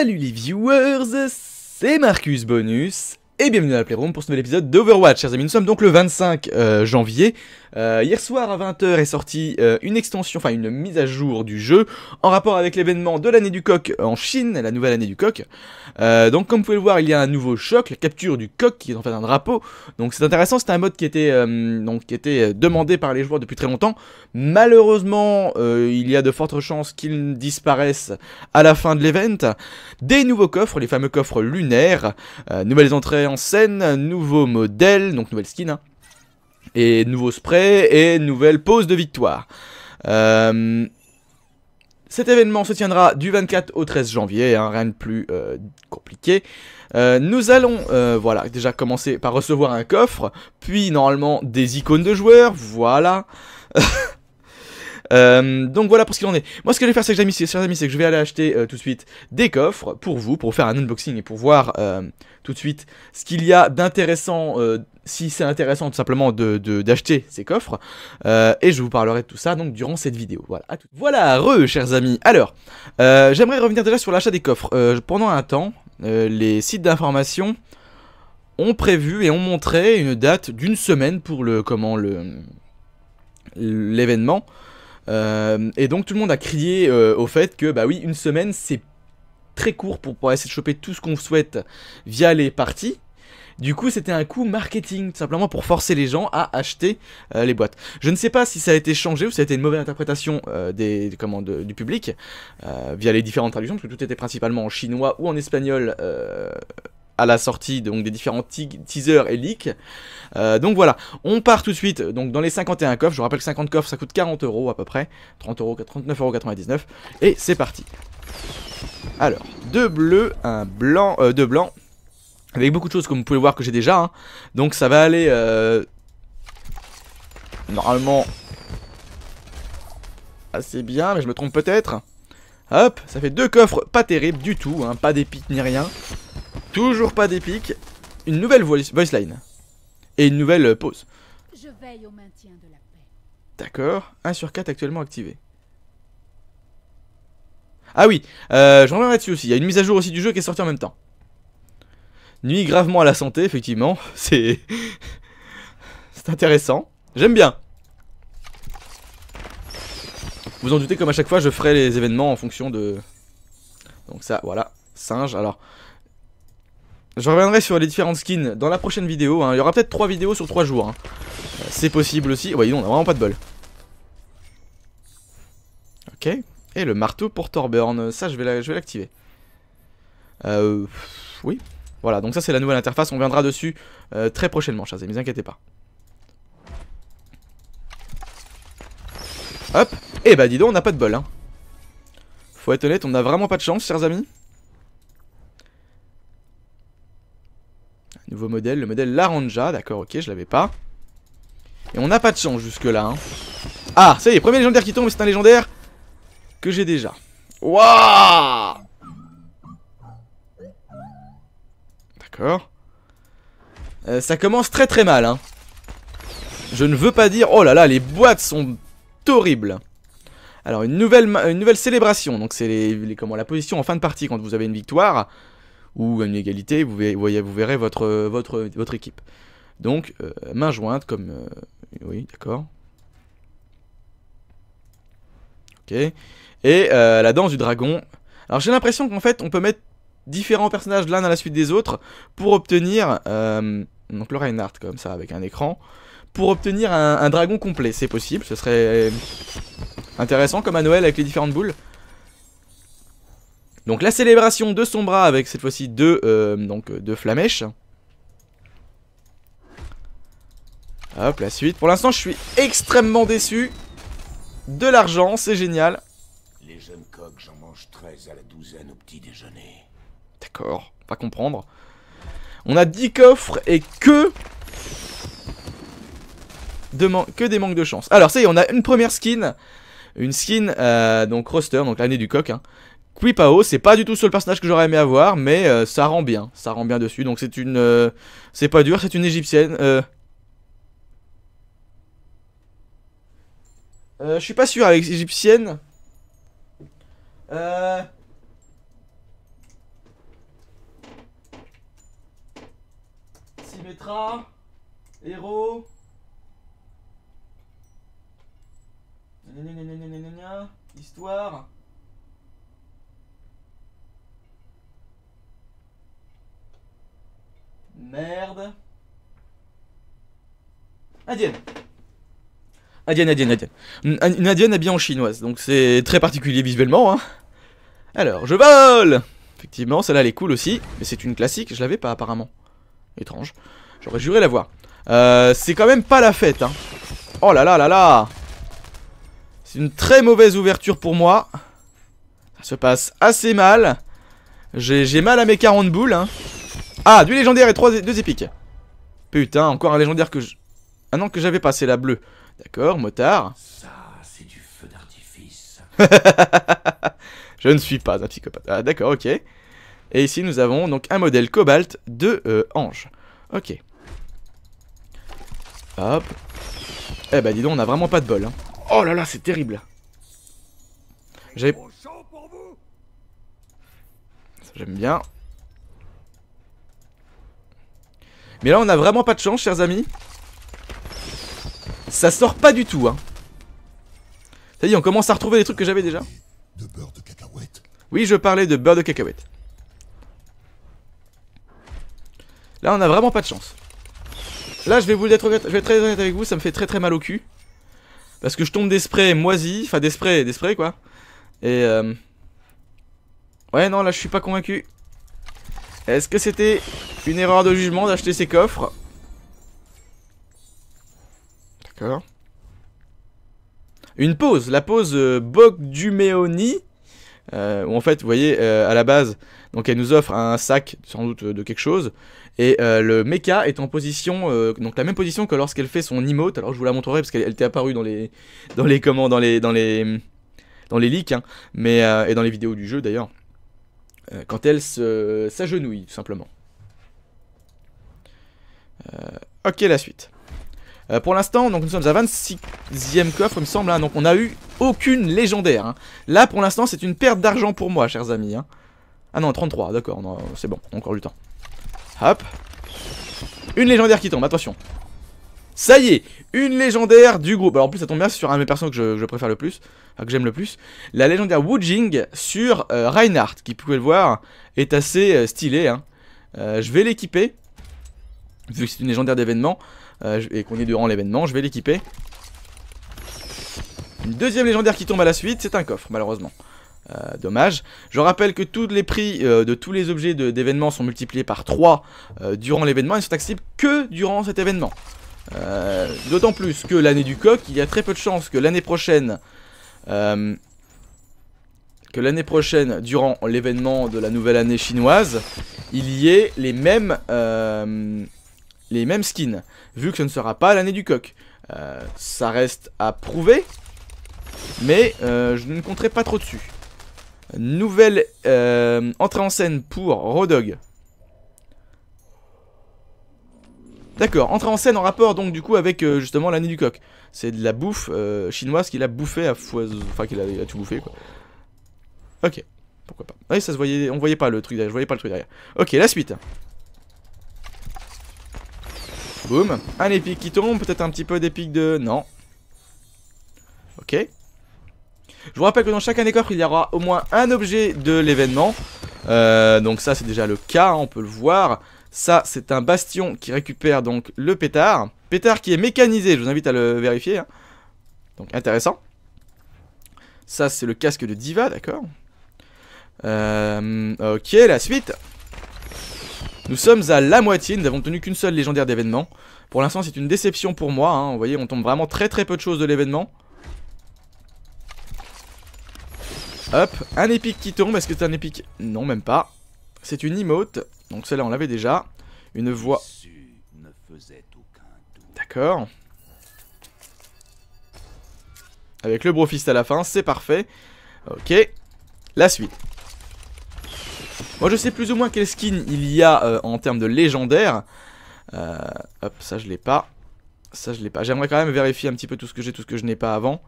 Salut les viewers, c'est Marcus Bonus et bienvenue à la Playroom pour ce nouvel épisode d'Overwatch, chers amis. Nous sommes donc le 25 euh, janvier. Euh, hier soir à 20h est sortie euh, une extension, enfin une mise à jour du jeu en rapport avec l'événement de l'année du coq en Chine, la nouvelle année du coq. donc comme vous pouvez le voir, il y a un nouveau choc, la capture du coq qui est en fait un drapeau. Donc c'est intéressant, c'est un mode qui était, donc, qui était demandé par les joueurs depuis très longtemps. Malheureusement, il y a de fortes chances qu'il disparaisse à la fin de l'event. Des nouveaux coffres, les fameux coffres lunaires, nouvelles entrées en scène, nouveau modèle, donc nouvelle skin, hein, et nouveau spray, et nouvelle pose de victoire. Euh, cet événement se tiendra du 24 au 13 janvier, hein, rien de plus euh, compliqué. Euh, nous allons voilà, déjà commencer par recevoir un coffre, puis normalement des icônes de joueurs, voilà. Euh, donc voilà pour ce qu'il en est. Moi, ce que je vais faire, c'est que, chers amis, c'est que je vais aller acheter euh, tout de suite des coffres pour vous, pour faire un unboxing et pour voir euh, tout de suite ce qu'il y a d'intéressant, si c'est intéressant tout simplement d'acheter de, ces coffres. et je vous parlerai de tout ça donc durant cette vidéo. Voilà, à Voilà, re, chers amis. Alors, j'aimerais revenir déjà sur l'achat des coffres. pendant un temps, les sites d'information ont prévu et ont montré une date d'une semaine pour le comment le l'événement euh, et donc tout le monde a crié euh, au fait que, bah oui, une semaine, c'est très court pour, pouvoir essayer de choper tout ce qu'on souhaite via les parties. Du coup, c'était un coup marketing, tout simplement pour forcer les gens à acheter euh, les boîtes. Je ne sais pas si ça a été changé ou si ça a été une mauvaise interprétation des, comment, du public via les différentes traductions, parce que tout était principalement en chinois ou en espagnol à la sortie donc, des différents teasers et leaks. Euh, donc voilà, on part tout de suite donc, dans les 51 coffres. Je vous rappelle que 50 coffres ça coûte 40 euros à peu près, 30 euros, 99. Et c'est parti. Alors, deux bleus, un blanc, euh, deux blancs. Avec beaucoup de choses comme vous pouvez voir que j'ai déjà. Hein. Donc ça va aller euh, normalement assez bien, mais je me trompe peut-être. Hop, ça fait deux coffres pas terribles du tout, hein, pas d'épique ni rien. Toujours pas d'épique. Une nouvelle voice, line. Et une nouvelle euh, pause. D'accord. 1 sur 4 actuellement activé. Ah oui, euh, je reviens dessus aussi. Il y a une mise à jour aussi du jeu qui est sortie en même temps. Nuit gravement à la santé, effectivement. C'est... C'est intéressant. J'aime bien. Vous en doutez, comme à chaque fois, je ferai les événements en fonction de... Donc ça, voilà. Singe, alors... Je reviendrai sur les différentes skins dans la prochaine vidéo. Hein. Il y aura peut-être 3 vidéos sur 3 jours. Hein. C'est possible aussi. Ouais, on a vraiment pas de bol. Ok. Et le marteau pour Torburn. Ça, je vais l'activer. Euh, oui. Voilà, donc ça, c'est la nouvelle interface. On viendra dessus euh, très prochainement, chers amis. Ne vous inquiétez pas. Hop. Et eh bah, dis donc, on n'a pas de bol. Hein. Faut être honnête, on n'a vraiment pas de chance, chers amis. Nouveau modèle, le modèle Laranja. D'accord, ok, je l'avais pas. Et on n'a pas de chance jusque-là. Hein. Ah, ça y est, premier légendaire qui tombe, c'est un légendaire que j'ai déjà. Waouh D'accord. Euh, ça commence très très mal. Hein. Je ne veux pas dire... Oh là là, les boîtes sont horribles. Alors, une nouvelle, une nouvelle célébration. Donc, c'est la position en fin de partie quand vous avez une victoire ou une égalité, vous, voyez, vous verrez votre, votre, équipe. Donc, euh, main jointe, comme... Euh, oui, d'accord. Ok. Et euh, la danse du dragon. Alors, j'ai l'impression qu'en fait, on peut mettre différents personnages l'un à la suite des autres pour obtenir... donc, le Reinhardt, comme ça, avec un écran. Pour obtenir un dragon complet, c'est possible. Ce serait intéressant, comme à Noël avec les différentes boules. Donc la célébration de son bras avec cette fois-ci euh, euh, deux, flamèches. Hop, la suite. Pour l'instant, je suis extrêmement déçu. De l'argent, c'est génial. Les jeunes coqs, j'en mange 13 à la douzaine au petit déjeuner. D'accord, pas comprendre. On a 10 coffres et que... que des manques de chance. Alors, ça y est, on a une première skin. Une skin, euh, donc roster, donc l'année du coq, hein, Quipao, c'est pas du tout sur le personnage que j'aurais aimé avoir, mais ça rend bien, ça rend bien dessus, donc c'est une... c'est pas dur, c'est une égyptienne, je suis pas sûr avec égyptienne. Euh... Héros. Histoire. Merde. Indienne. Indienne, indienne, indienne. Une indienne habillée en chinoise, donc c'est très particulier visuellement. Hein. Alors, je vole Effectivement, celle-là elle est cool aussi, mais c'est une classique, je l'avais pas apparemment. Étrange. J'aurais juré la voir. Euh, c'est quand même pas la fête. Hein. Oh là là là là C'est une très mauvaise ouverture pour moi. Ça se passe assez mal. J'ai mal à mes 40 boules. Hein. Ah, Deux légendaires et trois 2 épiques. Putain, encore un légendaire que je... Ah non, que j'avais pas, c'est la bleue. D'accord, motard. Ça, c'est du feu d'artifice. je ne suis pas un psychopathe. Ah, d'accord, ok. Et ici, nous avons donc un modèle cobalt de euh, ange. Ok. Hop. Eh ben, dis donc, on a vraiment pas de bol. Hein. Oh là là, c'est terrible. J'aime bien. Mais là on a vraiment pas de chance chers amis Ça sort pas du tout hein Ça y est on commence à retrouver des trucs que j'avais déjà de beurre de cacahuète. Oui je parlais de beurre de cacahuète Là on a vraiment pas de chance Là je vais vous être, je vais très honnête avec vous ça me fait très très mal au cul Parce que je tombe des sprays moisis Enfin des des sprays quoi Et euh... Ouais non là je suis pas convaincu est-ce que c'était une erreur de jugement d'acheter ces coffres D'accord. Une pause, la pause euh, Bogdumeoni. Euh, en fait, vous voyez, euh, à la base, donc elle nous offre un sac, sans doute euh, de quelque chose, et le mecha est en position, donc la même position que lorsqu'elle fait son emote, alors je vous la montrerai parce qu'elle était apparue dans les, dans les comment, dans les, dans les, dans les leaks, hein, mais, et dans les vidéos du jeu d'ailleurs. Euh, quand elle s'agenouille, tout simplement. Euh, ok, la suite. Euh, pour l'instant, nous sommes à 26e coffre, il me semble. Hein. donc on n'a eu aucune légendaire. Hein. Là, pour l'instant, c'est une perte d'argent pour moi, chers amis. Hein. Ah non, 33, d'accord, c'est bon, encore du temps. Hop. Une légendaire qui tombe, attention. Ça y est, une légendaire du groupe. Alors bah, en plus ça tombe bien sur un de mes personnages que je, préfère le plus, enfin, que j'aime le plus. La légendaire Wu Jing sur euh, Reinhardt, qui vous pouvez le voir, est assez euh, stylée. Hein. Euh, je vais l'équiper, vu que c'est une légendaire d'événement, et qu'on est durant l'événement, je vais l'équiper. Une deuxième légendaire qui tombe à la suite, c'est un coffre malheureusement. dommage. Je rappelle que tous les prix de tous les objets d'événement sont multipliés par 3 durant l'événement et ne sont accessibles que durant cet événement. Euh, d'autant plus que l'année du coq, il y a très peu de chances que l'année prochaine, euh, que l'année prochaine, durant l'événement de la nouvelle année chinoise, il y ait les mêmes, euh, les mêmes skins, vu que ce ne sera pas l'année du coq. ça reste à prouver, mais je ne compterai pas trop dessus. Nouvelle entrée en scène pour Rodog. D'accord, entrer en scène en rapport donc du coup avec euh, justement l'année du coq. C'est de la bouffe euh, chinoise qu'il a bouffé à foison. Enfin, qu'il a, tout bouffé quoi. Ok, pourquoi pas. Oui, ça se voyait, on voyait pas le truc derrière, je voyais pas le truc derrière. Ok, la suite. Boum, un épique qui tombe, peut-être un petit peu d'épique de... Non. Ok. Je vous rappelle que dans chacun des coffres, il y aura au moins un objet de l'événement. Euh, donc ça, c'est déjà le cas, on peut le voir. Ça, c'est un bastion qui récupère donc le pétard. Pétard qui est mécanisé, je vous invite à le vérifier. Hein. Donc intéressant. Ça, c'est le casque de Diva, d'accord. Euh, ok, la suite. Nous sommes à la moitié, nous n'avons tenu qu'une seule légendaire d'événement. Pour l'instant, c'est une déception pour moi. Hein. Vous voyez, on tombe vraiment très très peu de choses de l'événement. Hop, un épique qui tombe. Est-ce que c'est un épique Non, même pas. C'est une emote, donc celle-là on l'avait déjà. Une voix... D'accord. Avec le brofist à la fin, c'est parfait. Ok, la suite. Moi je sais plus ou moins quel skin il y a euh, en termes de légendaire. Euh, hop, ça je l'ai pas. Ça je l'ai pas. J'aimerais quand même vérifier un petit peu tout ce que j'ai, tout ce que je n'ai pas avant.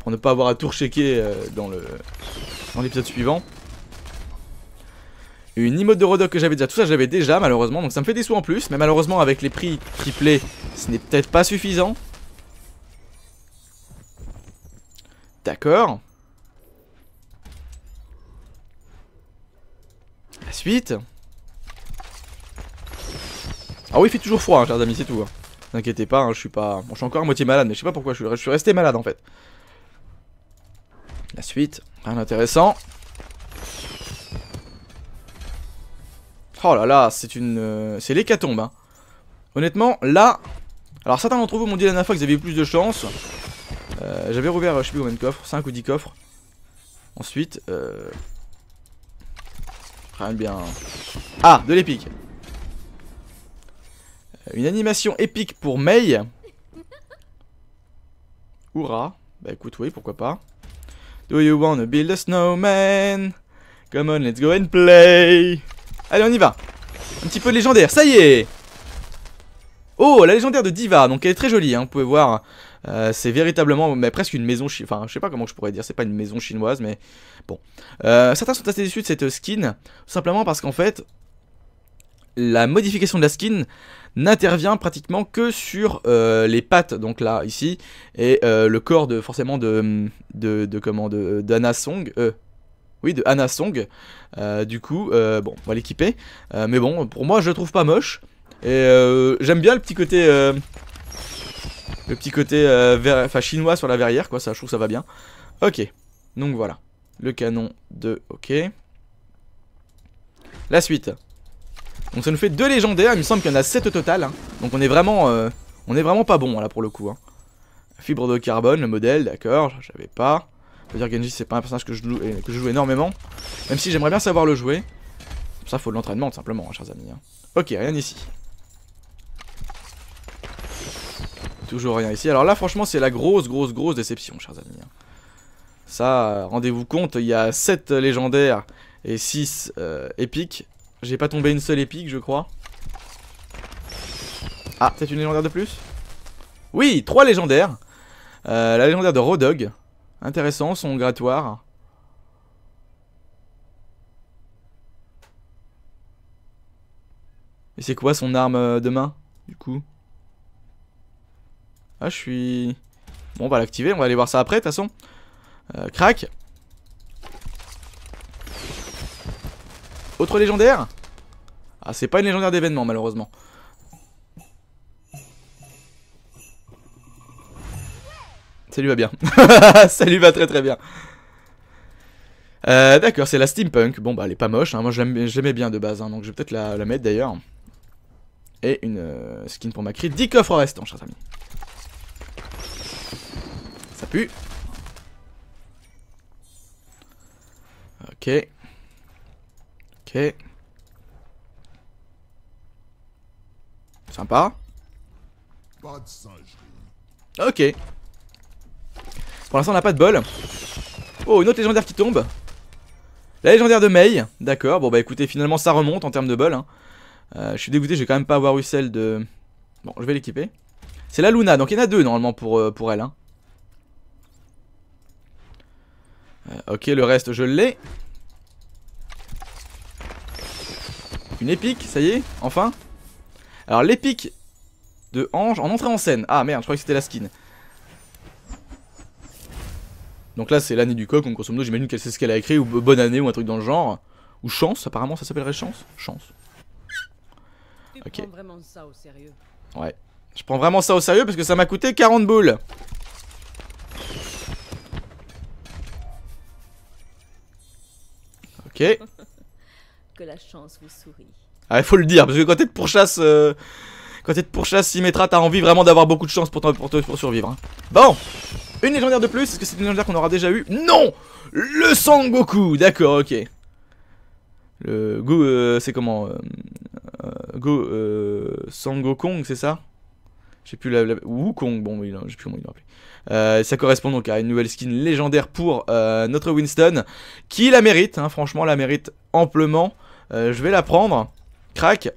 Pour ne pas avoir à tout rechecker euh, dans le dans l'épisode suivant une emote de Rodok que j'avais déjà, tout ça j'avais déjà malheureusement, donc ça me fait des sous en plus, mais malheureusement avec les prix qui ce n'est peut-être pas suffisant. D'accord. La suite. Ah oui, il fait toujours froid, hein, chers amis, c'est tout. N'inquiétez hein. pas, hein, je suis pas... Bon, je suis encore à moitié malade, mais je sais pas pourquoi, je suis resté malade en fait. La suite, rien d'intéressant. Oh là là, c'est une... Euh, c'est l'hécatombe, hein. Honnêtement, là... Alors certains d'entre vous m'ont dit la dernière fois j'avais eu plus de chance. Euh, j'avais rouvert, euh, je sais plus combien de coffres, 5 ou 10 coffres. Ensuite, euh... Rien de bien... Ah, de l'épique Une animation épique pour Mei. Hurrah. Bah écoute, oui, pourquoi pas. Do you to build a snowman? Come on, let's go and play Allez, on y va. Un petit peu de légendaire, ça y est Oh, la légendaire de Diva, donc elle est très jolie, hein, vous pouvez voir. Euh, c'est véritablement, mais presque une maison chinoise, enfin je sais pas comment je pourrais dire, c'est pas une maison chinoise, mais bon. Euh, certains sont assez déçus de cette skin, simplement parce qu'en fait, la modification de la skin n'intervient pratiquement que sur euh, les pattes, donc là, ici, et le corps de, forcément de, de, comment, de, d'Anna Song, de Anna Song. Euh, du coup, euh, bon, on va l'équiper. Euh, mais bon, pour moi, je trouve pas moche. Et j'aime bien le petit côté... le petit côté chinois sur la verrière, quoi. Ça, je trouve ça va bien. Ok, donc voilà. Le canon de... Ok. La suite. Donc ça nous fait deux légendaires, il me semble qu'il y en a sept au total. Hein. Donc on est vraiment on est vraiment pas bon là pour le coup. Hein. Fibre de carbone, le modèle, d'accord, j'avais pas. Je veux dire Genji c'est pas un personnage que je, joue, énormément. Même si j'aimerais bien savoir le jouer. Ça faut de l'entraînement tout simplement hein, chers amis. Hein. Ok rien ici. Toujours rien ici. Alors là franchement c'est la grosse grosse grosse déception chers amis. Hein. Ça rendez-vous compte il y a 7 légendaires et 6 euh, épiques. J'ai pas tombé une seule épique je crois. Ah peut-être une légendaire de plus Oui 3 légendaires. Euh, la légendaire de Rodog. Intéressant son grattoir. Et c'est quoi son arme euh, de main, du coup Ah, je suis... Bon, on va l'activer, on va aller voir ça après, de toute façon. Euh, crac Autre légendaire Ah, c'est pas une légendaire d'événement, malheureusement. Ça lui va bien. ça lui va très très bien. Euh, d'accord, c'est la steampunk. Bon, bah, elle est pas moche. Hein. Moi, j'aimais bien de base. Hein, donc, je vais peut-être la, mettre d'ailleurs. Et une euh, skin pour ma cri. 10 coffres restants, chers amis. Ça pue. Ok. Ok. Sympa. Ok. Pour l'instant, on n'a pas de bol. Oh, une autre légendaire qui tombe. La légendaire de Mei. D'accord. Bon, bah écoutez, finalement, ça remonte en termes de bol. Hein. Euh, je suis dégoûté, je vais quand même pas avoir eu celle de... Bon, je vais l'équiper. C'est la Luna, donc il y en a deux normalement pour, euh, pour elle. Hein. Euh, ok, le reste, je l'ai. Une épique, ça y est, enfin. Alors l'épique de Ange en entrée en scène. Ah merde, je croyais que c'était la skin. Donc là, c'est l'année du coq, donc grosso modo, j'imagine qu'elle sait ce qu'elle a écrit, ou bonne année, ou un truc dans le genre. Ou chance, apparemment, ça s'appellerait chance Chance. ok. Prends vraiment ça au sérieux. Ouais. Je prends vraiment ça au sérieux parce que ça m'a coûté 40 boules. Ok. que la chance vous sourit. Ah, il faut le dire, parce que quand t'es de pourchasse, euh, quand t'es de pourchasse, Symmetra, t'as envie vraiment d'avoir beaucoup de chance pour, pour, pour survivre. Hein. Bon une légendaire de plus Est-ce que c'est une légendaire qu'on aura déjà eu Non Le Sangoku, D'accord, ok. Le Go, euh, c'est comment euh, euh, Go, euh, Sangokong, c'est ça J'ai plus la, Wukong, bon, oui, j'ai plus comment il ça correspond donc à une nouvelle skin légendaire pour notre Winston, qui la mérite, hein, franchement, la mérite amplement. je vais la prendre. Crac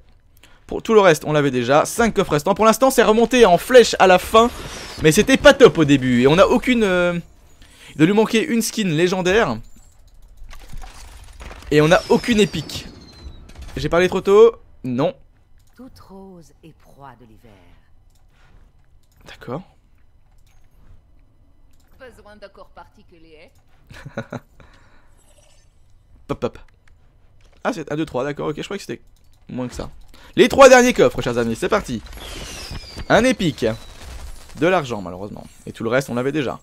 pour tout le reste, on l'avait déjà. 5 coffres restants. Pour l'instant, c'est remonté en flèche à la fin. Mais c'était pas top au début. Et on a aucune... Euh... Il lui manquer une skin légendaire. Et on a aucune épique. J'ai parlé trop tôt Non. D'accord. Besoin d'accord pop pop. Ah c'est 1, 2, 3, d'accord, ok, je croyais que c'était moins que ça. Les trois derniers coffres, chers amis, c'est parti. Un épique. De l'argent, malheureusement. Et tout le reste, on l'avait déjà.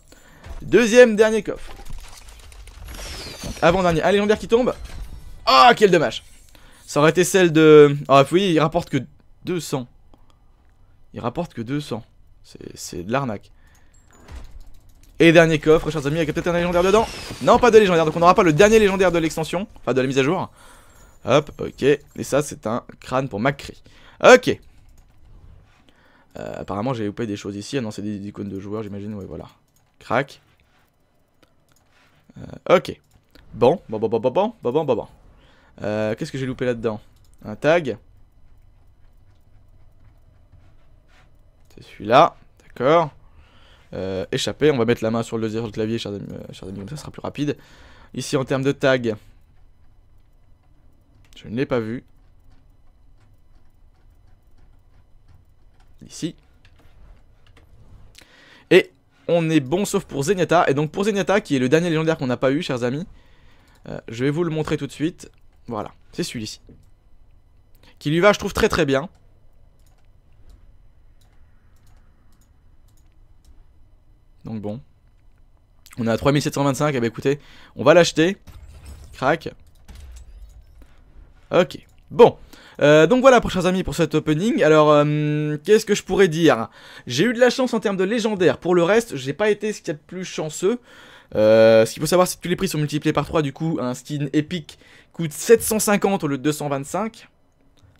Deuxième, dernier coffre. avant-dernier. Un légendaire qui tombe. Ah, oh, quel dommage. Ça aurait été celle de... Ah, oui, il rapporte que 200. Il rapporte que 200. C'est de l'arnaque. Et dernier coffre, chers amis, a peut-être un légendaire dedans. Non, pas de légendaire, donc on n'aura pas le dernier légendaire de l'extension, enfin de la mise à jour. Hop, ok. Et ça, c'est un crâne pour Macri. Ok. Euh, apparemment, j'ai loupé des choses ici. Ah non, c'est des icônes de joueurs, j'imagine. Ouais, voilà. Crac. Euh, ok. Bon, bon, bon, bon, bon, bon, bon, bon, bon, euh, Qu'est-ce que j'ai loupé là-dedans Un tag. C'est celui-là. D'accord. échapper. On va mettre la main sur le, clavier, ça sera plus rapide. Ici, en termes de tag, je ne l'ai pas vu. Ici. Et on est bon sauf pour Zenyatta. Et donc pour Zenyatta, qui est le dernier légendaire qu'on n'a pas eu, chers amis, euh, je vais vous le montrer tout de suite. Voilà, c'est celui-ci. Qui lui va, je trouve, très très bien. Donc bon. On est à 3725, eh bien écoutez, on va l'acheter. Crac. Ok. Bon. Euh, donc voilà, prochains amis, pour cet opening. Alors, euh, qu'est-ce que je pourrais dire J'ai eu de la chance en termes de légendaire. Pour le reste, j'ai pas été ce qu'il y a de plus chanceux. Euh, ce qu'il faut savoir, c'est que tous les prix sont multipliés par 3. Du coup, un skin épique coûte 750 au lieu de 225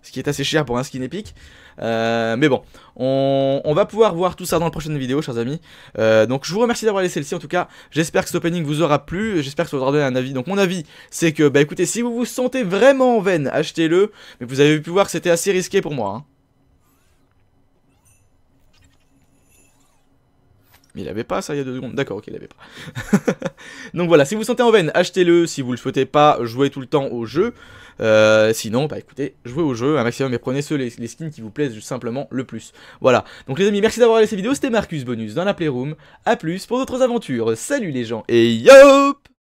ce qui est assez cher pour un skin épique. Euh, mais bon, on, va pouvoir voir tout ça dans la prochaine vidéo, chers amis. Euh, donc je vous remercie d'avoir laissé le ci en tout cas. J'espère que cet opening vous aura plu, j'espère que ça vous aura donné un avis. Donc mon avis, c'est que, bah écoutez, si vous vous sentez vraiment en veine, achetez-le. Mais vous avez pu voir que c'était assez risqué pour moi. Hein. Mais il avait pas ça il y a deux secondes. D'accord, ok, il avait pas. Donc voilà, si vous, sentez en veine, achetez-le. Si vous le souhaitez pas, jouez tout le temps au jeu. Euh, sinon, bah écoutez, jouez au jeu un maximum et prenez ceux les, les skins qui vous plaisent simplement le plus. Voilà. Donc les amis, merci d'avoir regardé cette vidéo. C'était Marcus Bonus dans la Playroom. A plus pour d'autres aventures. Salut les gens et yop